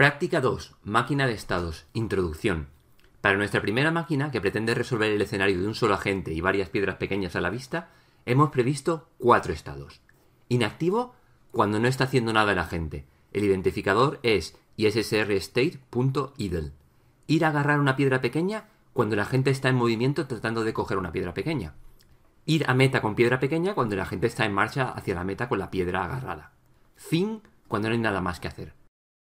Práctica 2. Máquina de estados. Introducción. Para nuestra primera máquina, que pretende resolver el escenario de un solo agente y varias piedras pequeñas a la vista, hemos previsto cuatro estados. Inactivo cuando no está haciendo nada el agente. El identificador es issrstate.idle. Ir a agarrar una piedra pequeña cuando la gente está en movimiento tratando de coger una piedra pequeña. Ir a meta con piedra pequeña cuando la gente está en marcha hacia la meta con la piedra agarrada. Fin cuando no hay nada más que hacer.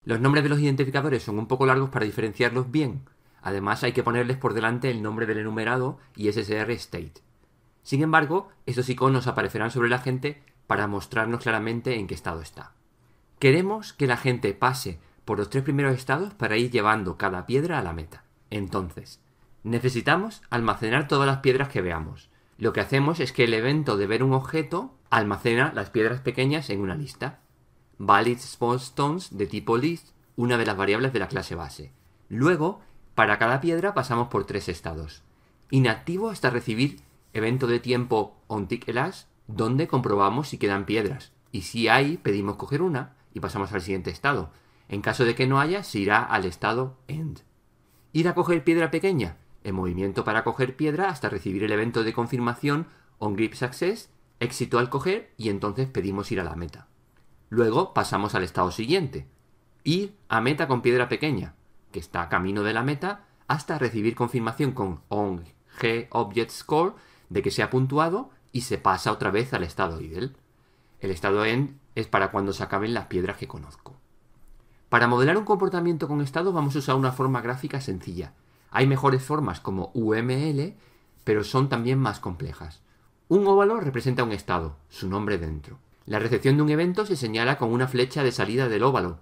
Los nombres de los identificadores son un poco largos para diferenciarlos bien. Además hay que ponerles por delante el nombre del enumerado y SSR state. Sin embargo, estos iconos aparecerán sobre la gente para mostrarnos claramente en qué estado está. Queremos que la gente pase por los tres primeros estados para ir llevando cada piedra a la meta. Entonces, necesitamos almacenar todas las piedras que veamos. Lo que hacemos es que el evento de ver un objeto almacena las piedras pequeñas en una lista valid stones de tipo list, una de las variables de la clase base. Luego, para cada piedra pasamos por tres estados. Inactivo hasta recibir evento de tiempo on tick elash, donde comprobamos si quedan piedras. Y si hay, pedimos coger una y pasamos al siguiente estado. En caso de que no haya, se irá al estado end. Ir a coger piedra pequeña. En movimiento para coger piedra hasta recibir el evento de confirmación on grip Success, éxito al coger y entonces pedimos ir a la meta. Luego pasamos al estado siguiente, ir a meta con piedra pequeña, que está a camino de la meta, hasta recibir confirmación con on G Object Score de que se ha puntuado y se pasa otra vez al estado idle. El estado end es para cuando se acaben las piedras que conozco. Para modelar un comportamiento con estado vamos a usar una forma gráfica sencilla. Hay mejores formas como UML, pero son también más complejas. Un óvalo representa un estado, su nombre dentro. La recepción de un evento se señala con una flecha de salida del óvalo.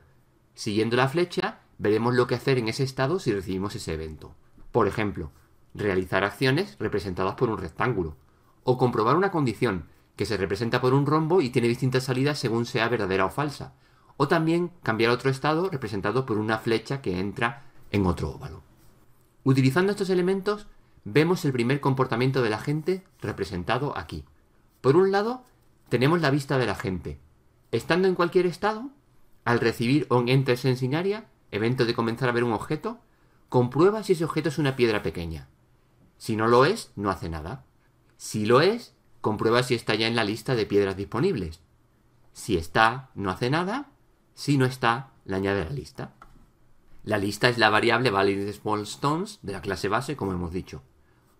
Siguiendo la flecha, veremos lo que hacer en ese estado si recibimos ese evento. Por ejemplo, realizar acciones representadas por un rectángulo, o comprobar una condición que se representa por un rombo y tiene distintas salidas según sea verdadera o falsa, o también cambiar otro estado representado por una flecha que entra en otro óvalo. Utilizando estos elementos, vemos el primer comportamiento de la gente representado aquí. Por un lado, tenemos la vista del agente, Estando en cualquier estado, al recibir un ente sensinaria, evento de comenzar a ver un objeto, comprueba si ese objeto es una piedra pequeña. Si no lo es, no hace nada. Si lo es, comprueba si está ya en la lista de piedras disponibles. Si está, no hace nada. Si no está, la añade a la lista. La lista es la variable valid small stones de la clase base, como hemos dicho.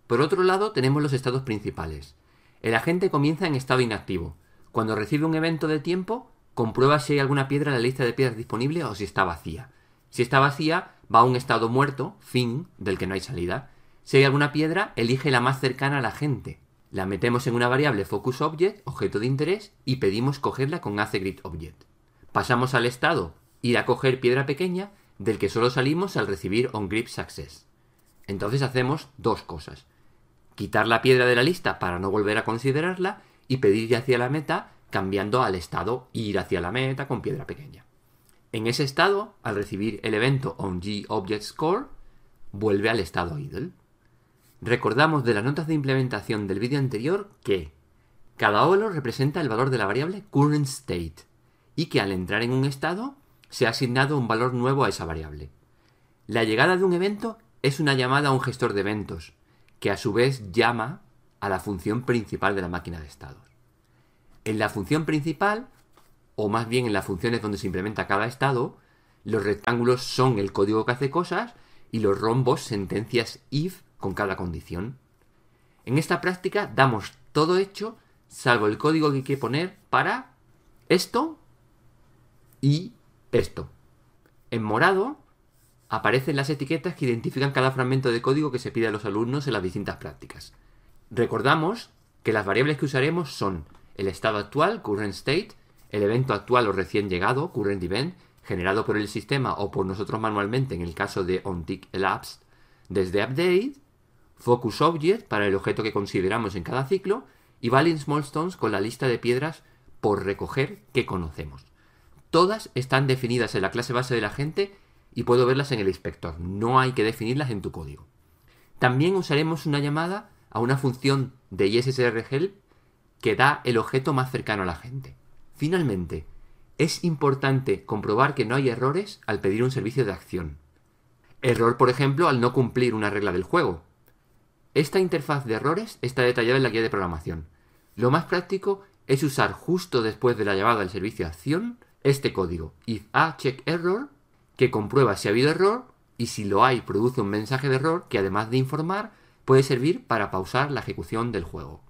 Por otro lado, tenemos los estados principales. El agente comienza en estado inactivo, cuando recibe un evento de tiempo, comprueba si hay alguna piedra en la lista de piedras disponible o si está vacía. Si está vacía, va a un estado muerto, fin, del que no hay salida. Si hay alguna piedra, elige la más cercana a la gente. La metemos en una variable focus object, objeto de interés, y pedimos cogerla con hace grid object. Pasamos al estado ir a coger piedra pequeña, del que solo salimos al recibir grip success. Entonces hacemos dos cosas. Quitar la piedra de la lista para no volver a considerarla y pedir hacia la meta cambiando al estado ir hacia la meta con piedra pequeña. En ese estado, al recibir el evento onGObjectScore, Object Score, vuelve al estado idle. Recordamos de las notas de implementación del vídeo anterior que cada olo representa el valor de la variable current state y que al entrar en un estado se ha asignado un valor nuevo a esa variable. La llegada de un evento es una llamada a un gestor de eventos, que a su vez llama a la función principal de la máquina de estados. En la función principal, o más bien en las funciones donde se implementa cada estado, los rectángulos son el código que hace cosas y los rombos sentencias if con cada condición. En esta práctica damos todo hecho salvo el código que hay que poner para esto y esto. En morado aparecen las etiquetas que identifican cada fragmento de código que se pide a los alumnos en las distintas prácticas. Recordamos que las variables que usaremos son el estado actual, current state, el evento actual o recién llegado, current event, generado por el sistema o por nosotros manualmente en el caso de onTick elapsed, desde update, focus object para el objeto que consideramos en cada ciclo y value small stones con la lista de piedras por recoger que conocemos. Todas están definidas en la clase base de la gente y puedo verlas en el inspector. No hay que definirlas en tu código. También usaremos una llamada a una función de Help que da el objeto más cercano a la gente. Finalmente, es importante comprobar que no hay errores al pedir un servicio de acción. Error, por ejemplo, al no cumplir una regla del juego. Esta interfaz de errores está detallada en la guía de programación. Lo más práctico es usar justo después de la llamada al servicio de acción este código if a check error que comprueba si ha habido error y si lo hay produce un mensaje de error que además de informar puede servir para pausar la ejecución del juego.